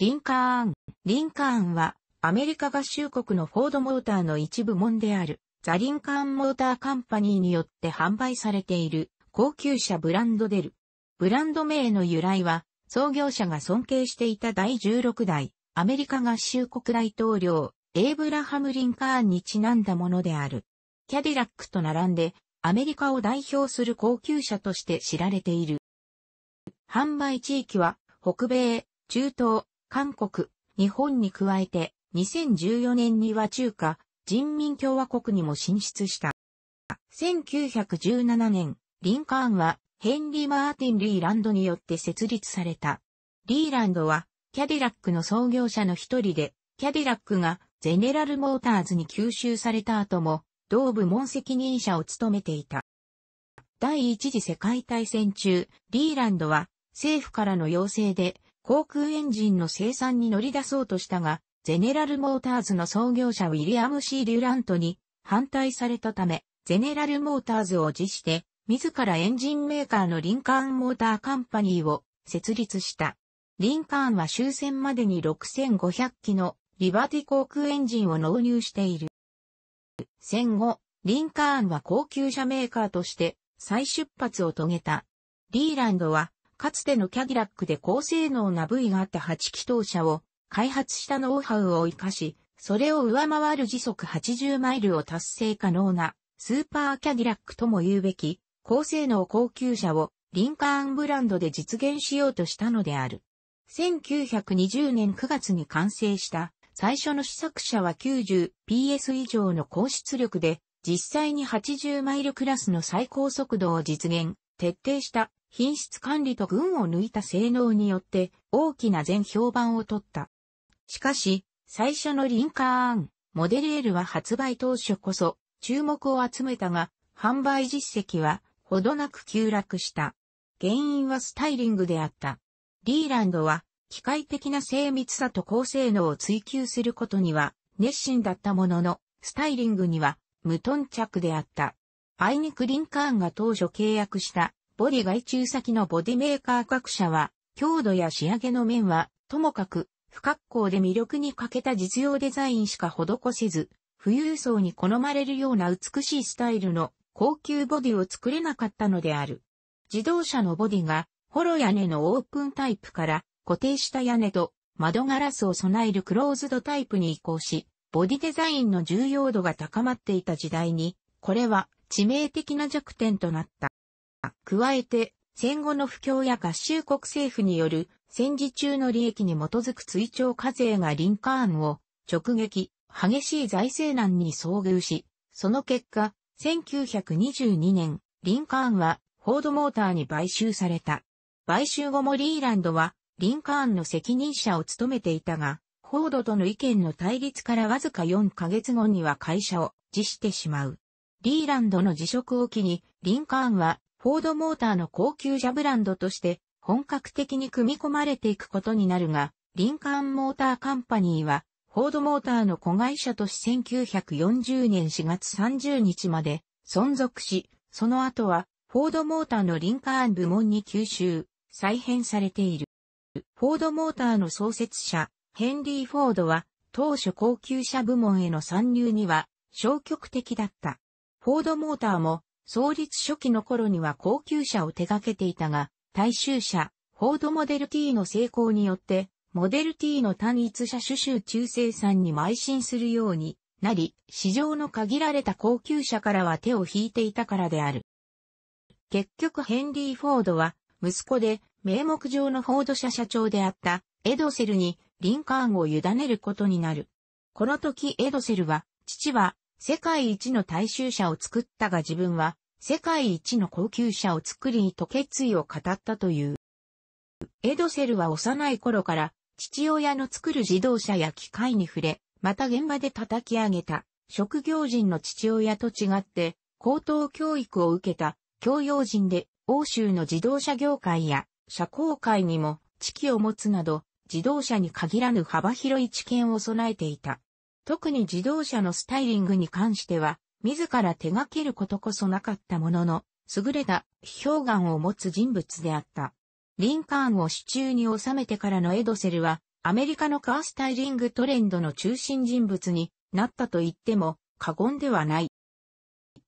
リンカーン。リンカーンは、アメリカ合衆国のフォードモーターの一部門である、ザ・リンカーンモーターカンパニーによって販売されている、高級車ブランドデル。ブランド名の由来は、創業者が尊敬していた第16代、アメリカ合衆国大統領、エイブラハム・リンカーンにちなんだものである。キャディラックと並んで、アメリカを代表する高級車として知られている。販売地域は、北米、中東、韓国、日本に加えて、2014年には中華人民共和国にも進出した。1917年、リンカーンはヘンリー・マーティン・リーランドによって設立された。リーランドはキャディラックの創業者の一人で、キャディラックがゼネラル・モーターズに吸収された後も、同部門責任者を務めていた。第一次世界大戦中、リーランドは政府からの要請で航空エンジンの生産に乗り出そうとしたが、ゼネラルモーターズの創業者ウィリアム・シー・デュラントに反対されたため、ゼネラルモーターズを辞して、自らエンジンメーカーのリンカーンモーターカンパニーを設立した。リンカーンは終戦までに6500機のリバティ航空エンジンを納入している。戦後、リンカーンは高級車メーカーとして再出発を遂げた。リーランドはかつてのキャディラックで高性能な部位があった8気筒車を開発したノウハウを活かし、それを上回る時速80マイルを達成可能なスーパーキャディラックとも言うべき高性能高級車をリンカーンブランドで実現しようとしたのである。1920年9月に完成した最初の試作車は 90PS 以上の高出力で実際に80マイルクラスの最高速度を実現、徹底した品質管理と群を抜いた性能によって大きな全評判を取った。しかし、最初のリンカーン、モデル L は発売当初こそ注目を集めたが、販売実績はほどなく急落した。原因はスタイリングであった。リーランドは機械的な精密さと高性能を追求することには熱心だったものの、スタイリングには無頓着であった。あいにくリンカーンが当初契約したボディ外注先のボディメーカー各社は、強度や仕上げの面は、ともかく、不格好で魅力に欠けた実用デザインしか施せず、富裕層に好まれるような美しいスタイルの高級ボディを作れなかったのである。自動車のボディが、ホロ屋根のオープンタイプから固定した屋根と窓ガラスを備えるクローズドタイプに移行し、ボディデザインの重要度が高まっていた時代に、これは致命的な弱点となった。加えて、戦後の不況や合衆国政府による戦時中の利益に基づく追徴課税がリンカーンを直撃、激しい財政難に遭遇し、その結果、1922年、リンカーンはフォードモーターに買収された。買収後もリーランドはリンカーンの責任者を務めていたが、フォードとの意見の対立からわずか4ヶ月後には会社を辞してしまう。リーランドの辞職を機に、リンカーンはフォードモーターの高級車ブランドとして本格的に組み込まれていくことになるが、リンカーンモーターカンパニーは、フォードモーターの子会社とし1940年4月30日まで存続し、その後は、フォードモーターのリンカーン部門に吸収、再編されている。フォードモーターの創設者、ヘンリー・フォードは、当初高級車部門への参入には消極的だった。フォードモーターも創立初期の頃には高級車を手掛けていたが、大衆車、フォードモデル T の成功によって、モデル T の単一車種集中生産に邁進するようになり、市場の限られた高級車からは手を引いていたからである。結局ヘンリー・フォードは、息子で名目上のフォード社社長であったエドセルにリンカーンを委ねることになる。この時エドセルは、父は世界一の大衆車を作ったが自分は世界一の高級車を作りと決意を語ったという。エドセルは幼い頃から父親の作る自動車や機械に触れ、また現場で叩き上げた職業人の父親と違って高等教育を受けた教養人で欧州の自動車業界や社交界にも知識を持つなど自動車に限らぬ幅広い知見を備えていた。特に自動車のスタイリングに関しては、自ら手掛けることこそなかったものの、優れた氷眼を持つ人物であった。リンカーンを手中に収めてからのエドセルは、アメリカのカースタイリングトレンドの中心人物になったと言っても過言ではない。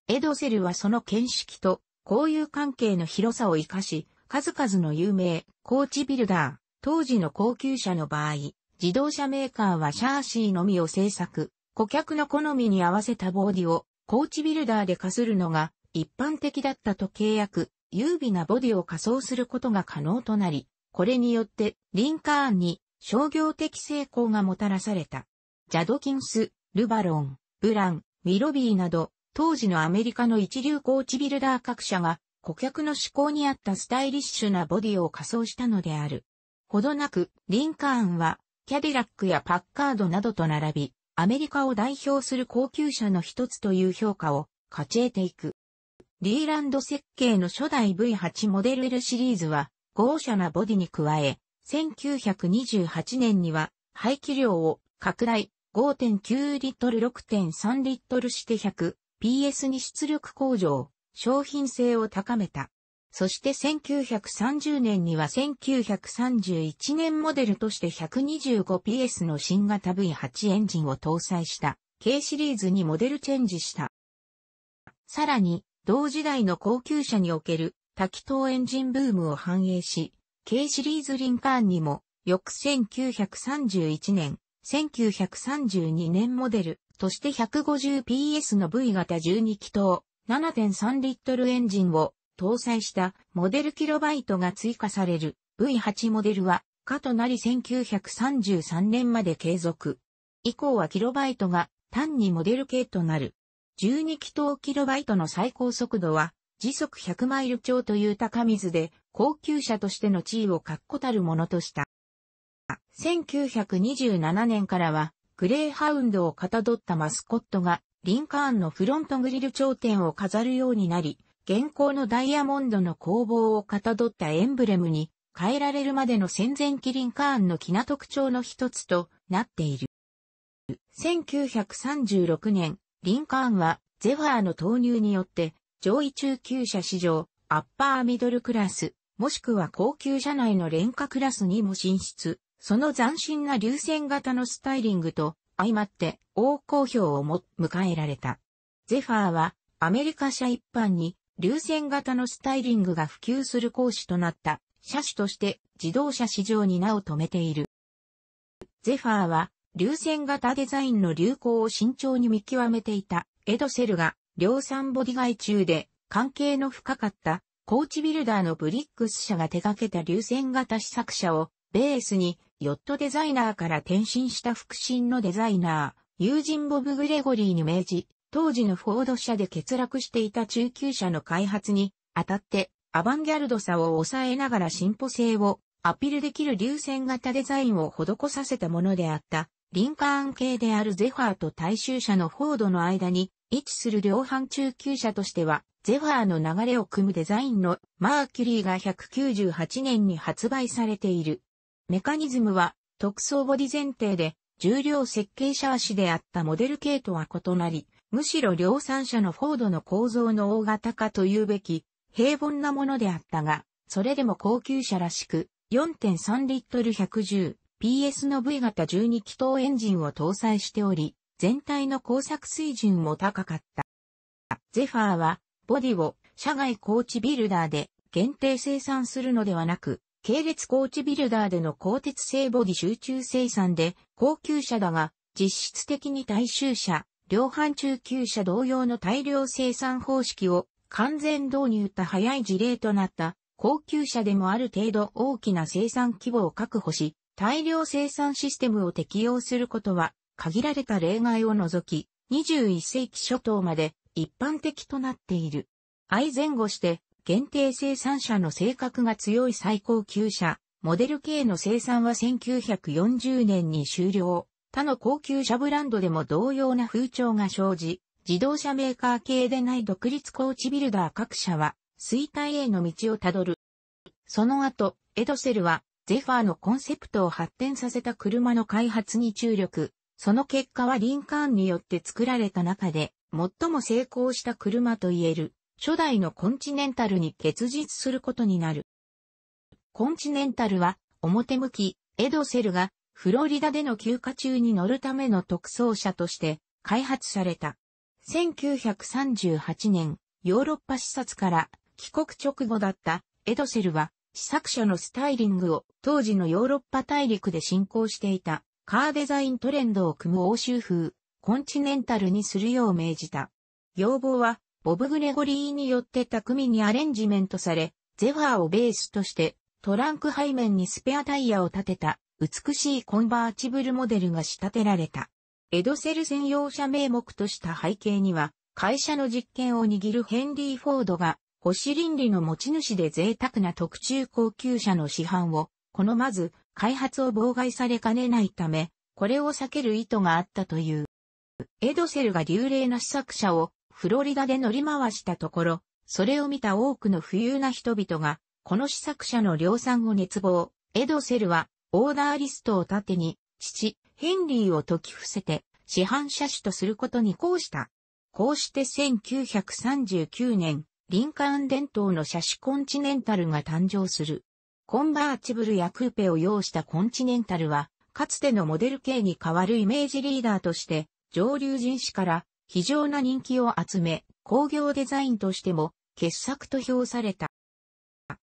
エドセルはその見識と交友関係の広さを活かし、数々の有名、コーチビルダー、当時の高級車の場合、自動車メーカーはシャーシーのみを製作、顧客の好みに合わせたボディをコーチビルダーで化するのが一般的だったと契約、優美なボディを仮装することが可能となり、これによってリンカーンに商業的成功がもたらされた。ジャドキンス、ルバロン、ブラン、ミロビーなど、当時のアメリカの一流コーチビルダー各社が顧客の嗜好に合ったスタイリッシュなボディを仮装したのである。ほどなく、リンカーンはキャディラックやパッカードなどと並び、アメリカを代表する高級車の一つという評価を勝ち得ていく。リーランド設計の初代 V8 モデル L シリーズは、豪奢なボディに加え、1928年には排気量を拡大5.9リットル6.3リットルして 100PS に出力向上、商品性を高めた。そして1930年には1931年モデルとして 125PS の新型 V8 エンジンを搭載した K シリーズにモデルチェンジした。さらに、同時代の高級車における多気筒エンジンブームを反映し、K シリーズリンカーンにも、翌1931年、1932年モデルとして 150PS の V 型12気筒7.3リットルエンジンを搭載したモデルキロバイトが追加される V8 モデルは可となり1933年まで継続。以降はキロバイトが単にモデル系となる。12気筒キロバイトの最高速度は時速100マイル超という高水で高級車としての地位を確固たるものとした。1927年からはグレーハウンドをかたどったマスコットがリンカーンのフロントグリル頂点を飾るようになり、現行のダイヤモンドの工房をかたどったエンブレムに変えられるまでの戦前キリンカーンの気な特徴の一つとなっている。1936年、リンカーンはゼファーの投入によって上位中級車市場、アッパーミドルクラス、もしくは高級車内の廉価クラスにも進出、その斬新な流線型のスタイリングと相まって大好評をも迎えられた。ゼファーはアメリカ車一般に流線型のスタイリングが普及する講師となった車種として自動車市場に名を止めている。ゼファーは流線型デザインの流行を慎重に見極めていたエドセルが量産ボディ外中で関係の深かったコーチビルダーのブリックス社が手掛けた流線型試作車をベースにヨットデザイナーから転身した副心のデザイナー、友人ボブ・グレゴリーに命じ、当時のフォード社で欠落していた中級車の開発にあたってアバンギャルドさを抑えながら進歩性をアピールできる流線型デザインを施させたものであった、リンカーン系であるゼファーと大衆車のフォードの間に位置する量販中級車としては、ゼファーの流れを組むデザインのマーキュリーが198年に発売されている。メカニズムは特装ボディ前提で重量設計者足であったモデル系とは異なり、むしろ量産車のフォードの構造の大型化というべき、平凡なものであったが、それでも高級車らしく、4.3リットル 110PS の V 型12気筒エンジンを搭載しており、全体の工作水準も高かった。ゼファーは、ボディを社外コーチビルダーで限定生産するのではなく、系列コーチビルダーでの鋼鉄製ボディ集中生産で高級車だが、実質的に大衆車、量販中級車同様の大量生産方式を完全導入と早い事例となった高級車でもある程度大きな生産規模を確保し、大量生産システムを適用することは限られた例外を除き、21世紀初頭まで一般的となっている。愛前後して限定生産者の性格が強い最高級車、モデル系の生産は1940年に終了。他の高級車ブランドでも同様な風潮が生じ、自動車メーカー系でない独立コーチビルダー各社は衰退への道をたどる。その後、エドセルはゼファーのコンセプトを発展させた車の開発に注力。その結果はリンカーンによって作られた中で最も成功した車と言える初代のコンチネンタルに結実することになる。コンチネンタルは表向きエドセルがフロリダでの休暇中に乗るための特装車として開発された。1938年、ヨーロッパ視察から帰国直後だったエドセルは試作車のスタイリングを当時のヨーロッパ大陸で進行していたカーデザイントレンドを組む欧州風コンチネンタルにするよう命じた。要望はボブ・グレゴリーによって巧みにアレンジメントされ、ゼファーをベースとしてトランク背面にスペアタイヤを立てた美しいコンバーチブルモデルが仕立てられた。エドセル専用車名目とした背景には、会社の実権を握るヘンリー・フォードが、星倫理の持ち主で贅沢な特注高級車の市販を、好まず、開発を妨害されかねないため、これを避ける意図があったという。エドセルが流麗な試作車をフロリダで乗り回したところ、それを見た多くの富裕な人々が、この試作車の量産を熱望。エドセルはオーダーリストを盾に、父、ヘンリーを解き伏せて、市販車種とすることにこうした。こうして1939年、リンカーン伝統の車種コンチネンタルが誕生する。コンバーチブルやクーペを要したコンチネンタルは、かつてのモデル系に変わるイメージリーダーとして、上流人士から非常な人気を集め、工業デザインとしても傑作と評された。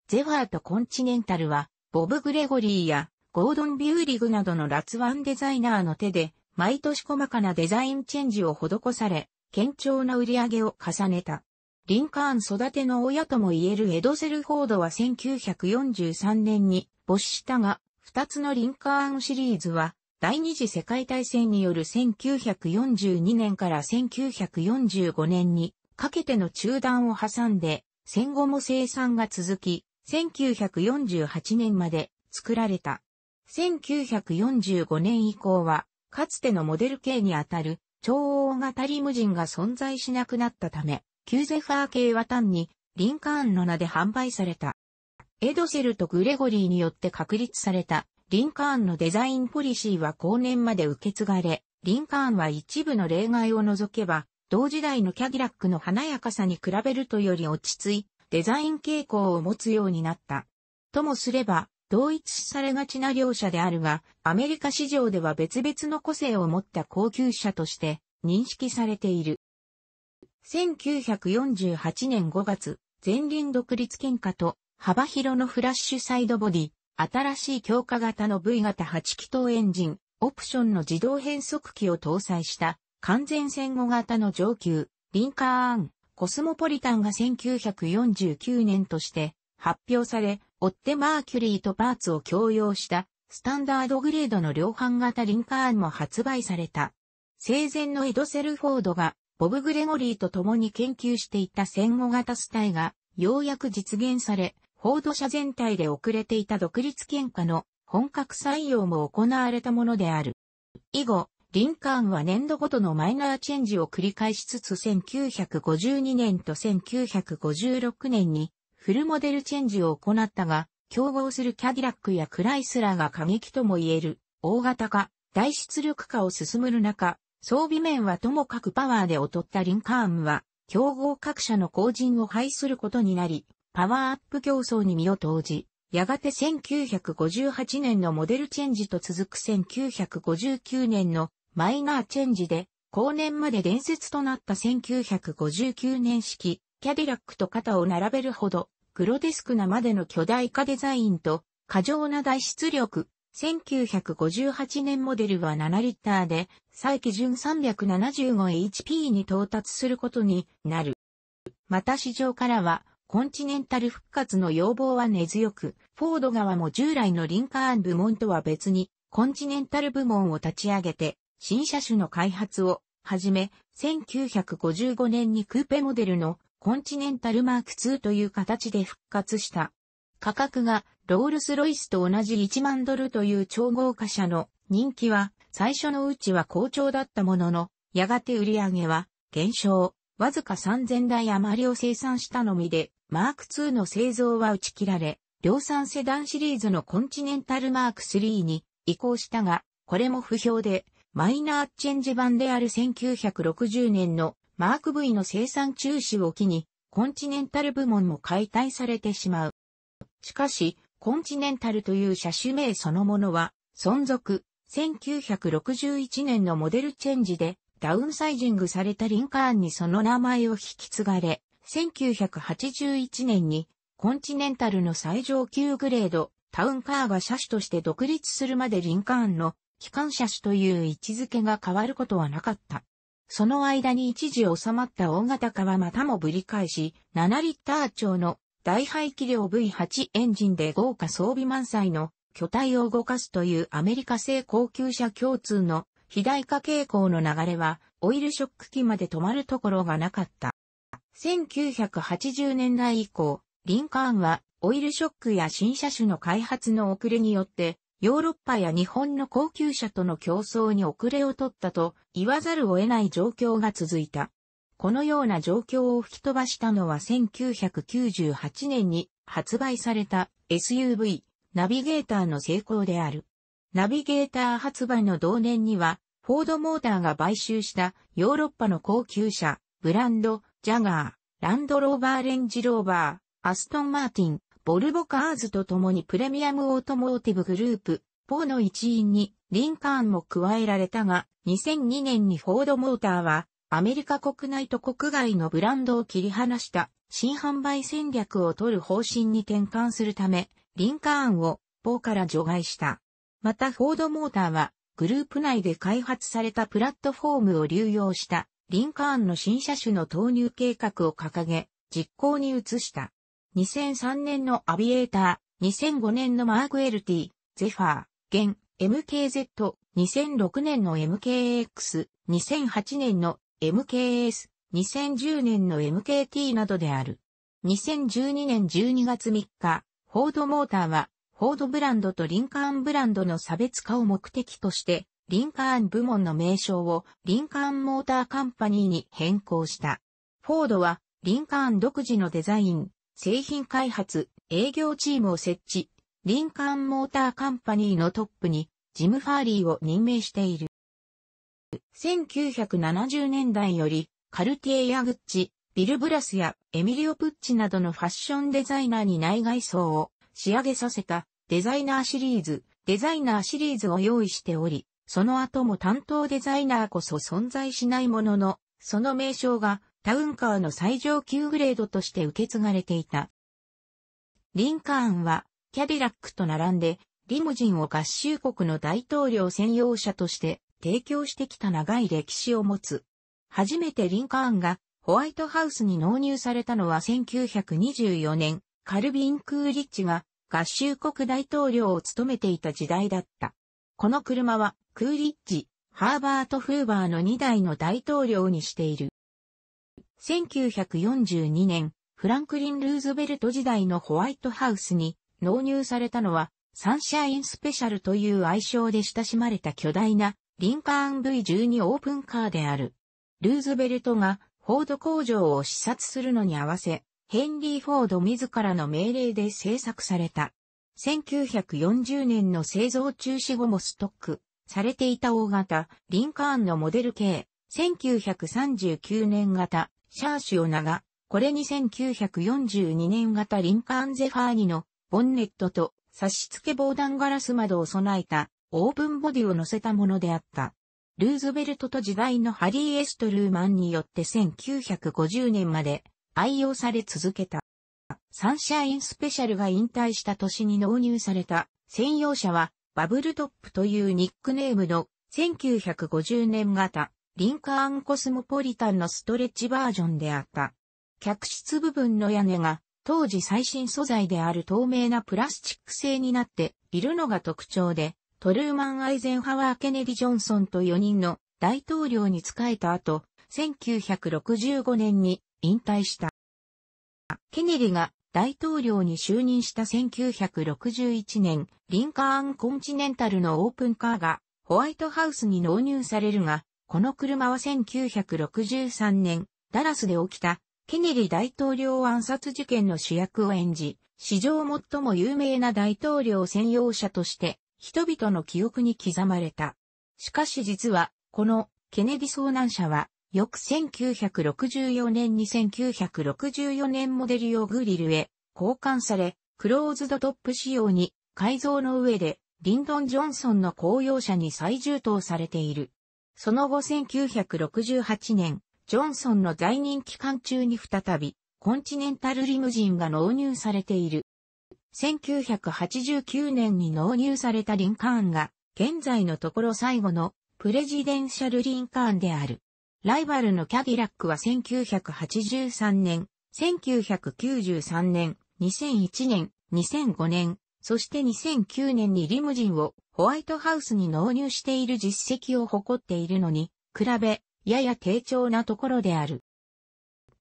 ゼファーとコンチネンタルは、ボブ・グレゴリーやゴードン・ビューリグなどのラツワンデザイナーの手で、毎年細かなデザインチェンジを施され、堅調な売り上げを重ねた。リンカーン育ての親とも言えるエドセル・フォードは1943年に没したが、二つのリンカーンシリーズは、第二次世界大戦による1942年から1945年にかけての中断を挟んで、戦後も生産が続き、1948年まで作られた。1945年以降は、かつてのモデル系にあたる超大型リムジンが存在しなくなったため、キューゼファー系は単にリンカーンの名で販売された。エドセルとグレゴリーによって確立されたリンカーンのデザインポリシーは後年まで受け継がれ、リンカーンは一部の例外を除けば、同時代のキャディラックの華やかさに比べるとより落ち着い、デザイン傾向を持つようになった。ともすれば、同一視されがちな両者であるが、アメリカ市場では別々の個性を持った高級車として認識されている。1948年5月、前輪独立喧嘩と幅広のフラッシュサイドボディ、新しい強化型の V 型8気筒エンジン、オプションの自動変速機を搭載した完全戦後型の上級、リンカーン、コスモポリタンが1949年として発表され、追ってマーキュリーとパーツを共用したスタンダードグレードの量販型リンカーンも発売された。生前のエドセルフォードがボブ・グレゴリーと共に研究していた戦後型スタイがようやく実現され、フォード社全体で遅れていた独立喧嘩の本格採用も行われたものである。以後、リンカーンは年度ごとのマイナーチェンジを繰り返しつつ1952年と1956年にフルモデルチェンジを行ったが、競合するキャディラックやクライスラーが過激とも言える、大型化、大出力化を進む中、装備面はともかくパワーで劣ったリンカーンは、競合各社の後陣を排することになり、パワーアップ競争に身を投じ、やがて1958年のモデルチェンジと続く1959年のマイナーチェンジで、後年まで伝説となった1959年式キャディラックと肩を並べるほど、グロテスクなまでの巨大化デザインと、過剰な大出力。1958年モデルは7リッターで、再基準 375HP に到達することになる。また市場からは、コンチネンタル復活の要望は根強く、フォード側も従来のリンカーン部門とは別に、コンチネンタル部門を立ち上げて、新車種の開発をはじめ、1955年にクーペモデルのコンチネンタルマーク2という形で復活した。価格がロールスロイスと同じ1万ドルという超豪華車の人気は最初のうちは好調だったものの、やがて売り上げは減少、わずか3000台余りを生産したのみで、マーク2の製造は打ち切られ、量産セダンシリーズのコンチネンタルマーク3に移行したが、これも不評で、マイナーチェンジ版である1960年のマーク V の生産中止を機に、コンチネンタル部門も解体されてしまう。しかし、コンチネンタルという車種名そのものは、存続、1961年のモデルチェンジで、ダウンサイジングされたリンカーンにその名前を引き継がれ、1981年にコンチネンタルの最上級グレード、タウンカーが車種として独立するまでリンカーンの機関車種という位置づけが変わることはなかった。その間に一時収まった大型化はまたもぶり返し、7リッター超の大排気量 V8 エンジンで豪華装備満載の巨体を動かすというアメリカ製高級車共通の肥大化傾向の流れはオイルショック期まで止まるところがなかった。1980年代以降、リンカーンはオイルショックや新車種の開発の遅れによってヨーロッパや日本の高級車との競争に遅れを取ったと言わざるを得ない状況が続いた。このような状況を吹き飛ばしたのは1998年に発売された SUV ナビゲーターの成功である。ナビゲーター発売の同年にはフォードモーターが買収したヨーロッパの高級車ブランドジャガー、ランドローバーレンジローバー、アストンマーティン、ボルボカーズと共にプレミアムオートモーティブグループ、ポーの一員にリンカーンも加えられたが、2002年にフォードモーターは、アメリカ国内と国外のブランドを切り離した新販売戦略を取る方針に転換するため、リンカーンをポーから除外した。またフォードモーターは、グループ内で開発されたプラットフォームを流用した、リンカーンの新車種の投入計画を掲げ、実行に移した。2003年のアビエーター、2005年のマーク LT、ゼファー、現 MKZ、2006年の MKX、2008年の MKS、2010年の MKT などである。2012年12月3日、フォードモーターは、フォードブランドとリンカーンブランドの差別化を目的として、リンカーン部門の名称をリンカーンモーターカンパニーに変更した。フォードは、リンカーン独自のデザイン、製品開発、営業チームを設置、リンカーンモーターカンパニーのトップに、ジム・ファーリーを任命している。1970年代より、カルティエやグッチ、ビル・ブラスやエミリオ・プッチなどのファッションデザイナーに内外装を仕上げさせたデザイナーシリーズ、デザイナーシリーズを用意しており、その後も担当デザイナーこそ存在しないものの、その名称がタウンカーの最上級グレードとして受け継がれていた。リンカーンは、キャディラックと並んで、リムジンを合衆国の大統領専用車として提供してきた長い歴史を持つ。初めてリンカーンがホワイトハウスに納入されたのは1924年、カルビン・クーリッチが合衆国大統領を務めていた時代だった。この車はクーリッチ、ハーバート・フーバーの2台の大統領にしている。1942年、フランクリン・ルーズベルト時代のホワイトハウスに納入されたのは、サンシャインスペシャルという愛称で親しまれた巨大なリンカーン V12 オープンカーである。ルーズベルトがフォード工場を視察するのに合わせ、ヘンリー・フォード自らの命令で製作された。1940年の製造中止後もストックされていた大型リンカーンのモデル系1939年型シャーシオナが、これに1942年型リンカーンゼファーニのボンネットと差し付け防弾ガラス窓を備えたオーブンボディを乗せたものであった。ルーズベルトと時代のハリー・エストルーマンによって1950年まで愛用され続けた。サンシャインスペシャルが引退した年に納入された専用車はバブルトップというニックネームの1950年型リンカーンコスモポリタンのストレッチバージョンであった。客室部分の屋根が当時最新素材である透明なプラスチック製になっているのが特徴で、トルーマン・アイゼンハワー・ケネディ・ジョンソンと4人の大統領に仕えた後、1965年に引退した。ケネディが大統領に就任した1961年、リンカーン・コンチネンタルのオープンカーがホワイトハウスに納入されるが、この車は1963年、ダラスで起きた、ケネリ大統領暗殺事件の主役を演じ、史上最も有名な大統領専用車として、人々の記憶に刻まれた。しかし実は、このケネディ遭難車は、翌1964年に1964年モデル用グリルへ交換され、クローズドトップ仕様に改造の上で、リンドン・ジョンソンの公用車に再充当されている。その後1968年、ジョンソンの在任期間中に再び、コンチネンタルリムジンが納入されている。1989年に納入されたリンカーンが、現在のところ最後のプレジデンシャルリンカーンである。ライバルのキャディラックは1983年、1993年、2001年、2005年、そして2009年にリムジンをホワイトハウスに納入している実績を誇っているのに、比べ、やや低調なところである。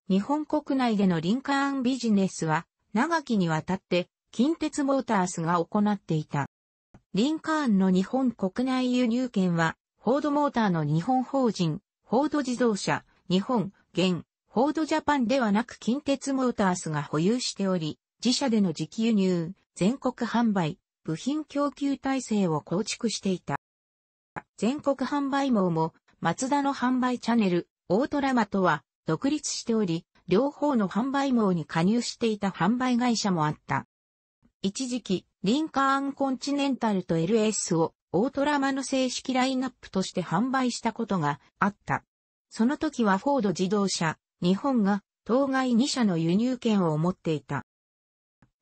日本国内でのリンカーンビジネスは、長きにわたって、近鉄モータースが行っていた。リンカーンの日本国内輸入権は、フォードモーターの日本法人、フォード自動車、日本、現、フォードジャパンではなく近鉄モータースが保有しており、自社での直輸入、全国販売、部品供給体制を構築していた。全国販売網も、マツダの販売チャンネル、オートラマとは独立しており、両方の販売網に加入していた販売会社もあった。一時期、リンカーンコンチネンタルと LS をオートラマの正式ラインナップとして販売したことがあった。その時はフォード自動車、日本が当該2社の輸入権を持っていた。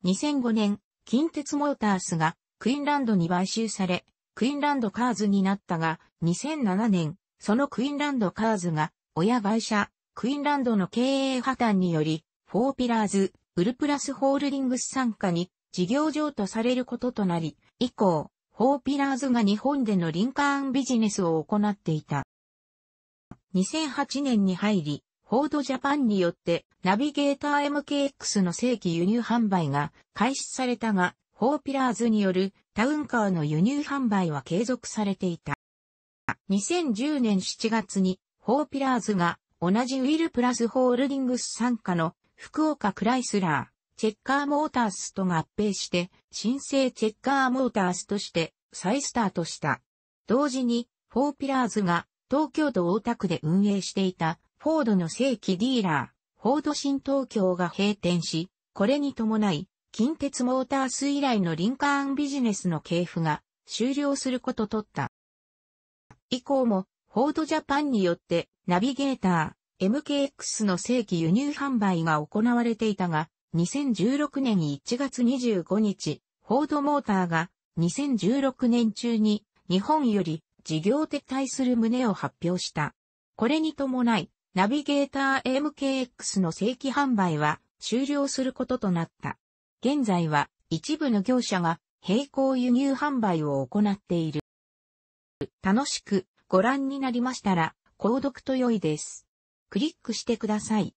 2005年、近鉄モータースがクイーンランドに買収され、クイーンランドカーズになったが、2007年、そのクイーンランドカーズが、親会社、クイーンランドの経営破綻により、フォーピラーズ、ウルプラスホールディングス傘下に事業譲渡されることとなり、以降、フォーピラーズが日本でのリンカーンビジネスを行っていた。2008年に入り、フォードジャパンによってナビゲーター MKX の正規輸入販売が開始されたが、フォーピラーズによるタウンカーの輸入販売は継続されていた。2010年7月にフォーピラーズが同じウィルプラスホールディングス参加の福岡クライスラー、チェッカーモータースと合併して、新生チェッカーモータースとして再スタートした。同時に、フォーピラーズが東京都大田区で運営していたフォードの正規ディーラー、フォード新東京が閉店し、これに伴い、近鉄モータース以来のリンカーンビジネスの系譜が終了することとった。以降も、フォードジャパンによってナビゲーター、MKX の正規輸入販売が行われていたが、2016年1月25日、フォードモーターが2016年中に日本より事業撤退する旨を発表した。これに伴い、ナビゲーター MKX の正規販売は終了することとなった。現在は一部の業者が並行輸入販売を行っている。楽しくご覧になりましたら、購読と良いです。クリックしてください。